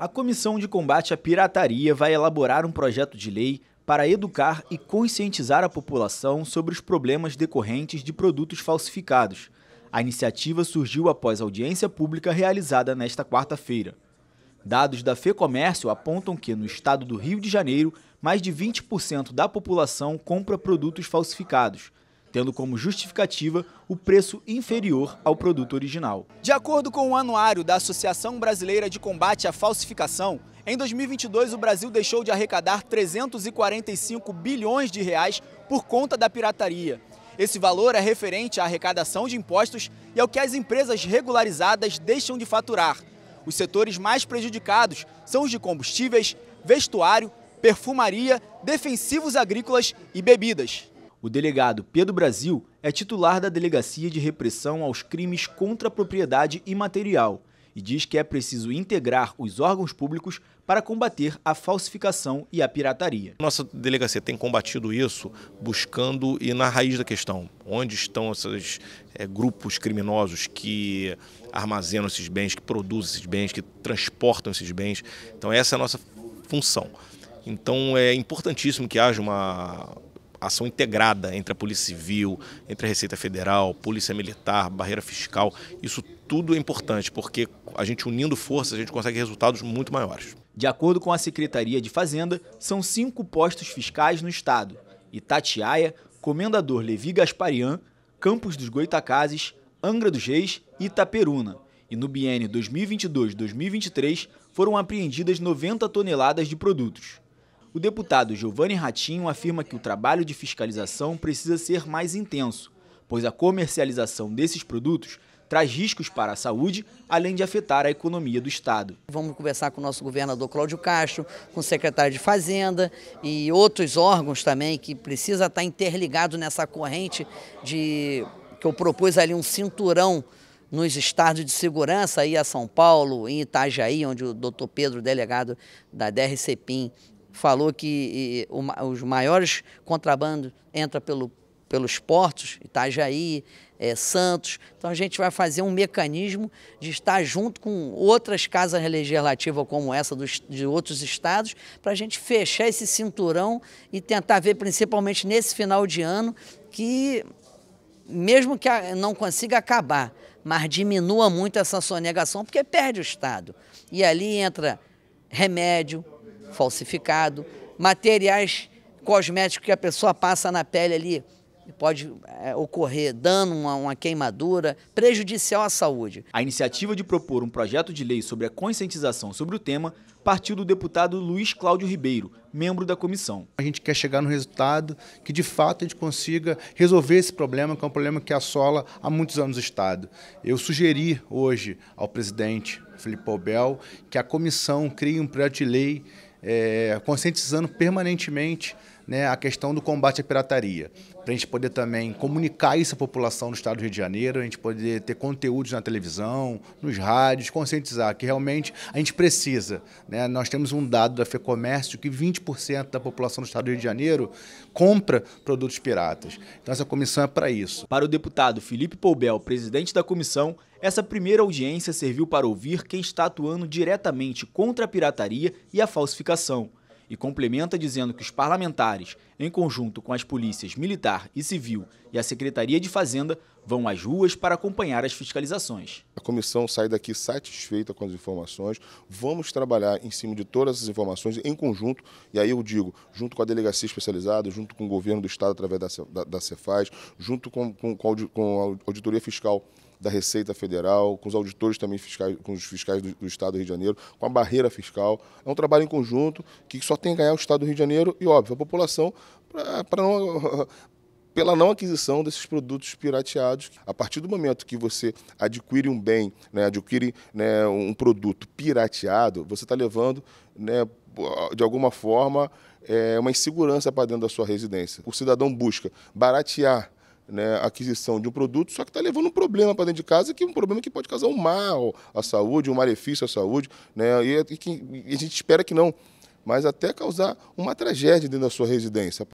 A Comissão de Combate à Pirataria vai elaborar um projeto de lei para educar e conscientizar a população sobre os problemas decorrentes de produtos falsificados. A iniciativa surgiu após audiência pública realizada nesta quarta-feira. Dados da FEComércio apontam que, no estado do Rio de Janeiro, mais de 20% da população compra produtos falsificados tendo como justificativa o preço inferior ao produto original. De acordo com o anuário da Associação Brasileira de Combate à Falsificação, em 2022 o Brasil deixou de arrecadar 345 bilhões de reais por conta da pirataria. Esse valor é referente à arrecadação de impostos e ao que as empresas regularizadas deixam de faturar. Os setores mais prejudicados são os de combustíveis, vestuário, perfumaria, defensivos agrícolas e bebidas. O delegado Pedro Brasil é titular da Delegacia de Repressão aos Crimes contra a Propriedade Imaterial e diz que é preciso integrar os órgãos públicos para combater a falsificação e a pirataria. Nossa delegacia tem combatido isso buscando e na raiz da questão, onde estão esses é, grupos criminosos que armazenam esses bens, que produzem esses bens, que transportam esses bens. Então essa é a nossa função. Então é importantíssimo que haja uma ação integrada entre a Polícia Civil, entre a Receita Federal, Polícia Militar, barreira fiscal. Isso tudo é importante, porque a gente unindo forças, a gente consegue resultados muito maiores. De acordo com a Secretaria de Fazenda, são cinco postos fiscais no estado: Itatiaia, Comendador Levi Gasparian, Campos dos Goitacazes, Angra dos Reis e Itaperuna. E no biênio 2022-2023 foram apreendidas 90 toneladas de produtos. O deputado Giovanni Ratinho afirma que o trabalho de fiscalização precisa ser mais intenso, pois a comercialização desses produtos traz riscos para a saúde, além de afetar a economia do Estado. Vamos conversar com o nosso governador Cláudio Castro, com o secretário de Fazenda e outros órgãos também que precisa estar interligado nessa corrente de que eu propus ali um cinturão nos estados de segurança, aí a São Paulo, em Itajaí, onde o doutor Pedro, delegado da DRCPIM, falou que e, o, os maiores contrabandos entram pelo, pelos portos, Itajaí, é, Santos. Então a gente vai fazer um mecanismo de estar junto com outras casas legislativas como essa dos, de outros estados para a gente fechar esse cinturão e tentar ver, principalmente nesse final de ano, que mesmo que não consiga acabar, mas diminua muito essa sonegação, porque perde o Estado. E ali entra remédio, falsificado, materiais cosméticos que a pessoa passa na pele ali, pode é, ocorrer dano, uma, uma queimadura, prejudicial à saúde. A iniciativa de propor um projeto de lei sobre a conscientização sobre o tema partiu do deputado Luiz Cláudio Ribeiro, membro da comissão. A gente quer chegar no resultado que de fato a gente consiga resolver esse problema, que é um problema que assola há muitos anos o Estado. Eu sugeri hoje ao presidente Felipe Obel que a comissão crie um projeto de lei é, conscientizando permanentemente né, a questão do combate à pirataria, para a gente poder também comunicar isso à população do estado do Rio de Janeiro, a gente poder ter conteúdos na televisão, nos rádios, conscientizar que realmente a gente precisa. Né? Nós temos um dado da FEComércio que 20% da população do estado do Rio de Janeiro compra produtos piratas. Então essa comissão é para isso. Para o deputado Felipe Poubel, presidente da comissão, essa primeira audiência serviu para ouvir quem está atuando diretamente contra a pirataria e a falsificação e complementa dizendo que os parlamentares, em conjunto com as polícias militar e civil e a Secretaria de Fazenda, vão às ruas para acompanhar as fiscalizações. A comissão sai daqui satisfeita com as informações. Vamos trabalhar em cima de todas as informações em conjunto, e aí eu digo, junto com a delegacia especializada, junto com o governo do estado através da, da, da Cefaz, junto com, com, com a auditoria fiscal da Receita Federal, com os auditores também fiscais, com os fiscais do, do, Estado do Rio de Janeiro, com a barreira fiscal. É um trabalho em conjunto que só tem a ganhar o Estado do Rio de Janeiro e, óbvio, a população para não pela não aquisição desses produtos pirateados. A partir do momento que você adquire um bem, né, adquire né, um produto pirateado, você está levando, né, de alguma forma, é, uma insegurança para dentro da sua residência. O cidadão busca baratear né, aquisição de um produto, só que está levando um problema para dentro de casa, que é um problema que pode causar um mal à saúde, um malefício à saúde, né, e, e, que, e a gente espera que não, mas até causar uma tragédia dentro da sua residência.